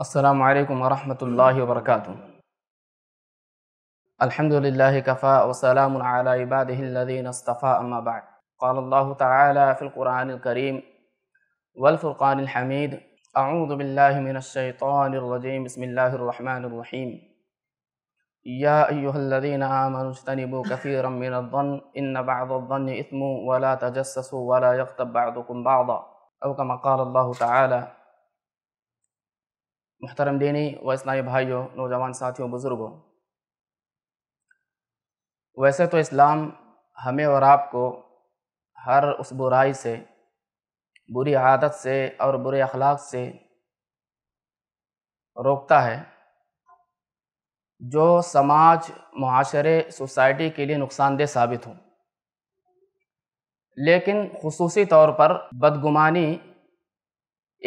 السلام عليكم ورحمة الله وبركاته الحمد لله كفاء وسلام على عباده الذين اصطفى أما بعد قال الله تعالى في القرآن الكريم والفرقان الحميد أعوذ بالله من الشيطان الرجيم بسم الله الرحمن الرحيم يا أيها الذين آمنوا اجتنبوا كثيرا من الظن إن بعض الظن إثم ولا تجسسوا ولا يغتب بعضكم بعضا أو كما قال الله تعالى मोहतरम दीनी व इस्लामी भाइयों नौजवान साथियों बुज़ुर्गों वैसे तो इस्लाम हमें और आपको हर उस बुराई से बुरी आदत से और बुरे अखलाक से रोकता है जो समाज माशरे सोसाइटी के लिए नुकसानदेह साबित हो लेकिन खसूसी तौर पर बदगुमानी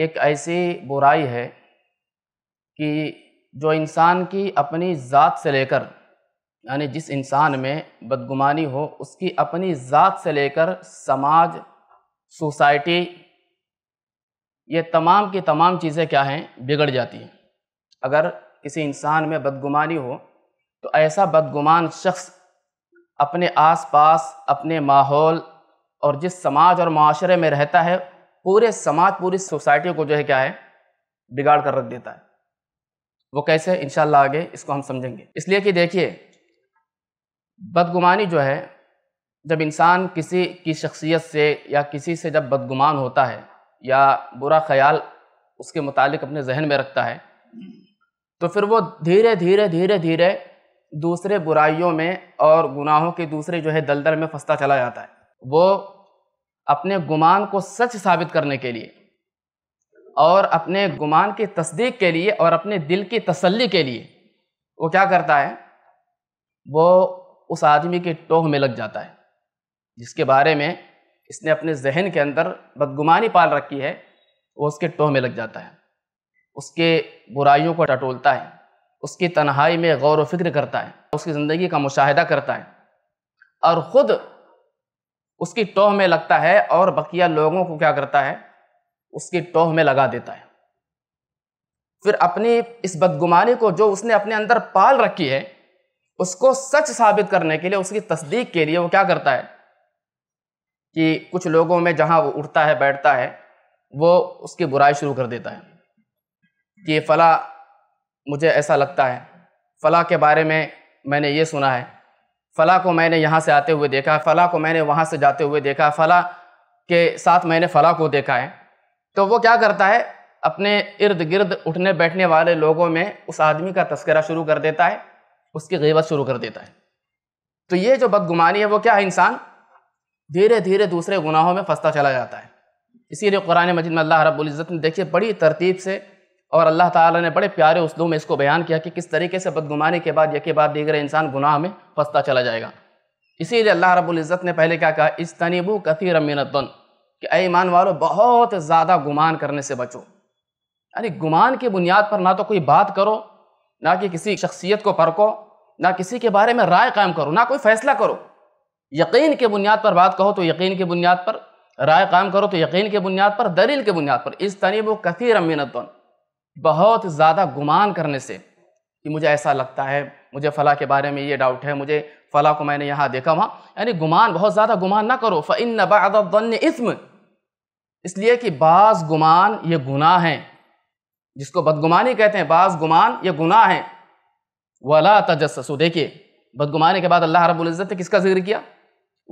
एक ऐसी बुराई है कि जो इंसान की अपनी ज़ात से लेकर यानी जिस इंसान में बदगुमानी हो उसकी अपनी ज़ात से लेकर समाज सोसाइटी ये तमाम की तमाम चीज़ें क्या हैं बिगड़ जाती हैं अगर किसी इंसान में बदगुमानी हो तो ऐसा बदगुमान शख्स अपने आसपास अपने माहौल और जिस समाज और माशरे में रहता है पूरे समाज पूरी सोसाइटी को जो है क्या है बिगाड़ कर रख देता है वो कैसे इन आगे इसको हम समझेंगे इसलिए कि देखिए बदगुमानी जो है जब इंसान किसी की शख्सियत से या किसी से जब बदगुमान होता है या बुरा ख्याल उसके मुतालिक अपने जहन में रखता है तो फिर वो धीरे धीरे धीरे धीरे दूसरे बुराइयों में और गुनाहों के दूसरे जो है दलदल में फंसता चला जाता है वो अपने गुमान को सच साबित करने के लिए और अपने गुमान की तस्दीक के लिए और अपने दिल की तसल्ली के लिए वो क्या करता है वो उस आदमी के टोह में लग जाता है जिसके बारे में इसने अपने जहन के अंदर बदगुमानी पाल रखी है वो उसके टोह में लग जाता है उसके बुराइयों को टटोलता है उसकी तन्हाई में गौर व फिक्र करता है उसकी ज़िंदगी का मुशाहिदा करता है और ख़ुद उसकी टोह में लगता है और बकिया लोगों को क्या करता है उसकी टोह में लगा देता है फिर अपनी इस बदगुमानी को जो उसने अपने अंदर पाल रखी है उसको सच साबित करने के लिए उसकी तस्दीक के लिए वो क्या करता है कि कुछ लोगों में जहाँ वो उठता है बैठता है वो उसकी बुराई शुरू कर देता है कि फ़ला मुझे ऐसा लगता है फ़ला के बारे में मैंने ये सुना है फ़ला को मैंने यहाँ से आते हुए देखा फ़ला को मैंने वहाँ से जाते हुए देखा फ़ला के साथ मैंने फ़ला को देखा है तो वो क्या करता है अपने इर्द गिर्द उठने बैठने वाले लोगों में उस आदमी का तस्करा शुरू कर देता है उसकी गीबत शुरू कर देता है तो ये जो बदगुमानी है वो क्या है इंसान धीरे धीरे दूसरे गुनाहों में फंसता चला जाता है इसीलिए कुरान मजिद में अल्लाह रब्ज़त ने देखिए बड़ी तरतीब से और अल्लाह ताला ने बड़े प्यारे उसलू में इसको बयान किया कि किस तरीके से बदगुमानी के बाद यके बाद दीगर इंसान गुनाह में फंसता चला जाएगा इसीलिए अल्लाह रब्ज़त ने पहले क्या कहा इस तनीबू कथी रमीनतन कि अः ईमान वालों बहुत ज़्यादा गुमान करने से बचो यानी गुमान की बुनियाद पर ना तो कोई बात करो ना कि किसी शख्सियत को परखो ना किसी के बारे में राय कायम करो ना कोई फैसला करो यकीन के बुनियाद पर बात कहो तो यकीन की बुनियाद पर राय कायम करो तो यकीन के बुनियाद पर दलील के बुनियाद पर इस तनीब कफ़ी अमीनतन बहुत ज़्यादा गुमान करने से कि मुझे ऐसा लगता है मुझे फ़ला के बारे में ये डाउट है मुझे फ़ला को मैंने यहाँ देखा वहाँ यानी गुमान बहुत ज़्यादा गुमान ना करो फ़िन नबादन इसम इसलिए कि बाज गुमान ये गुनाह हैं जिसको बदगुमानी कहते हैं बाज गुमान ये गुनाह हैं वला तजस्सु देखिए बदगुमानी के बाद अल्लाह रब्बुल इज़्ज़त ने किसका जिक्र किया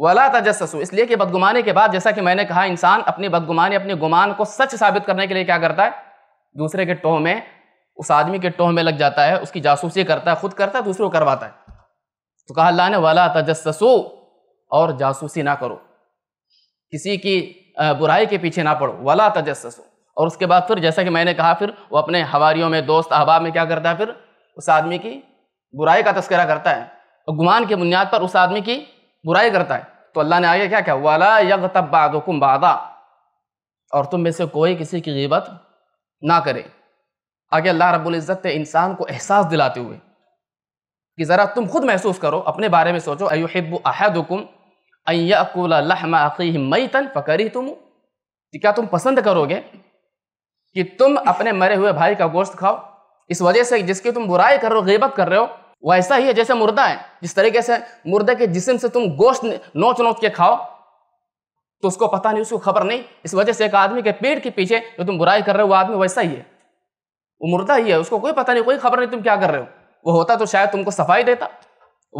वला तजस्सु इसलिए कि बदगुमानी के बाद जैसा कि मैंने कहा इंसान अपनी बदगुमानी अपने गुमान को सच साबित करने के लिए क्या करता है दूसरे के टोह में उस आदमी के टोह में लग जाता है उसकी जासूसी करता है खुद करता है दूसरों को करवाता है तो कहा अल्लाह ने वला तजस्सु और जासूसी ना करो किसी की बुराई के पीछे ना पड़ो वला तजस और उसके बाद फिर जैसा कि मैंने कहा फिर वो अपने हवारीयों में दोस्त अहबाब में क्या करता है फिर उस आदमी की बुराई का तस्करा करता है और गुमान की बुनियाद पर उस आदमी की बुराई करता है तो अल्लाह ने आगे क्या क्या वाला यग तब्बादुकुम बादा और तुम में से कोई किसी की गिबत ना करे आगे अल्लाह रब्बुल इज़्ज़त ने इंसान को एहसास दिलाते हुए कि ज़रा तुम खुद महसूस करो अपने बारे में सोचो अयुहब अहदुकुम मैतन फ़करी तुम क्या तुम पसंद करोगे कि तुम अपने मरे हुए भाई का गोश्त खाओ इस वजह से जिसकी तुम बुराई कर रहे हो गीबत कर रहे हो वैसा ही है जैसे मुर्दा है जिस तरीके से मुर्दे के जिसम से तुम गोश्त नोच नोच के खाओ तो उसको पता नहीं उसको खबर नहीं इस वजह से एक आदमी के पेट के पीछे जो तुम बुराई कर रहे हो वो आदमी वैसा ही है वो मुर्दा ही है उसको कोई पता नहीं कोई खबर नहीं तुम क्या कर रहे हो वो होता तो शायद तुमको सफाई देता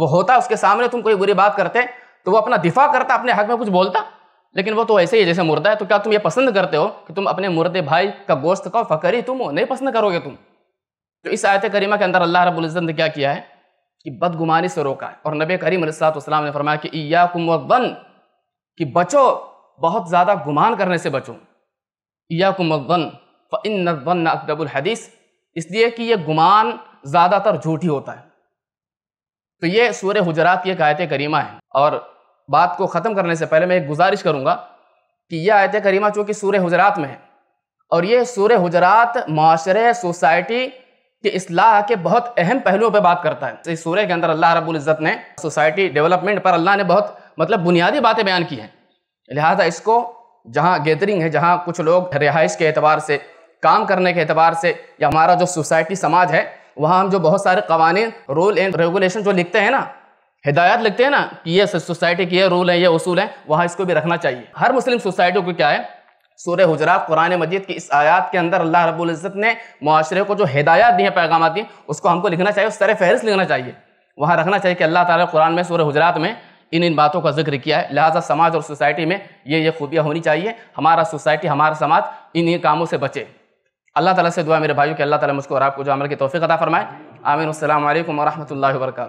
वो होता उसके सामने तुम कोई बुरी बात करते तो वो अपना दिफा करता अपने हक में कुछ बोलता लेकिन वो तो ऐसे ही जैसे मुर्दा है तो क्या तुम ये पसंद करते हो कि तुम अपने मुर्दे भाई का गोश्त का फ़करी तुम हो नहीं पसंद करोगे तुम तो इस आयत करीमा के अंदर अल्लाह रबुल्ज़त ने क्या किया है कि बदगुमानी से रोका है और नबी करीम सलाम ने फरमाया कि ईया कुमवन कि बचो बहुत ज़्यादा गुमान करने से बचो ईया कुमवन फ़िन नवन हदीस इसलिए कि यह गुमान ज़्यादातर झूठी होता है तो ये सूर्य हजरात की एक आयत करीमा है और बात को ख़त्म करने से पहले मैं एक गुजारिश करूँगा कि यह आयत करीमा चूँकि सूर्य हजरात में है और ये सूर्य हजरात माशरे सोसाइटी के असलाह के बहुत अहम पहलुओं पर बात करता है इस सूर्य के अंदर अल्लाह रबुल्ज़त ने सोसाइटी डेवलपमेंट पर अल्लाह ने बहुत मतलब बुनियादी बातें बयान की हैं लिहाजा इसको जहाँ गैदरिंग है जहाँ कुछ लोग रिहाइश के अतबार से काम करने के अतबार से या हमारा जो सोसाइटी समाज है वहाँ हम जो बहुत सारे कवानीन रूल एंड रेगुलेशन जो लिखते हैं ना हिदायत लिखते हैं ना कि ये सोसाइटी के ये रूल है ये उसूल है वहाँ इसको भी रखना चाहिए हर मुस्लिम सोसाइटी को क्या है सूर्य हजरात कुरान मजीद की इस आयात के अंदर अल्लाह रबुल्ज़त ने माशरे को जो हिदायत दी है पैगाम दी उसको हमको लिखना चाहिए उस तरह फहरिस्त लिखना चाहिए वहाँ रखना चाहिए कि अल्लाह ताला कुरान में सूर्य हजरात में इन इन बातों का जिक्र किया है लिहाजा समाज और सोसाइटी में ये ये खूबियाँ होनी चाहिए हमारा सोसाइटी हमारा समाज इन इन कामों से बचे अल्लाह ताला से दुआ मेरे भाइयों कि अल्लाह ताला मुझको और आपको जो अमल की तोफ़ी अदा फरमाए आमिन अल्लाम वरहमल वर्का